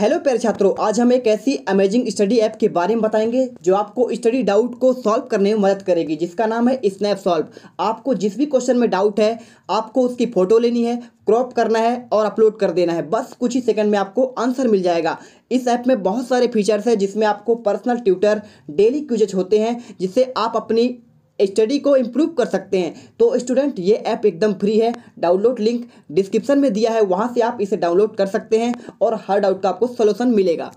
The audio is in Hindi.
हेलो प्यारे छात्रों आज हम एक ऐसी अमेजिंग स्टडी ऐप के बारे में बताएंगे जो आपको स्टडी डाउट को सॉल्व करने में मदद करेगी जिसका नाम है स्नैप सॉल्व आपको जिस भी क्वेश्चन में डाउट है आपको उसकी फ़ोटो लेनी है क्रॉप करना है और अपलोड कर देना है बस कुछ ही सेकंड में आपको आंसर मिल जाएगा इस ऐप में बहुत सारे फीचर्स हैं जिसमें आपको पर्सनल ट्यूटर डेली क्यूजेज होते हैं जिससे आप अपनी स्टडी को इम्प्रूव कर सकते हैं तो स्टूडेंट ये ऐप एकदम फ्री है डाउनलोड लिंक डिस्क्रिप्शन में दिया है वहाँ से आप इसे डाउनलोड कर सकते हैं और हर डाउट का आपको सोलूशन मिलेगा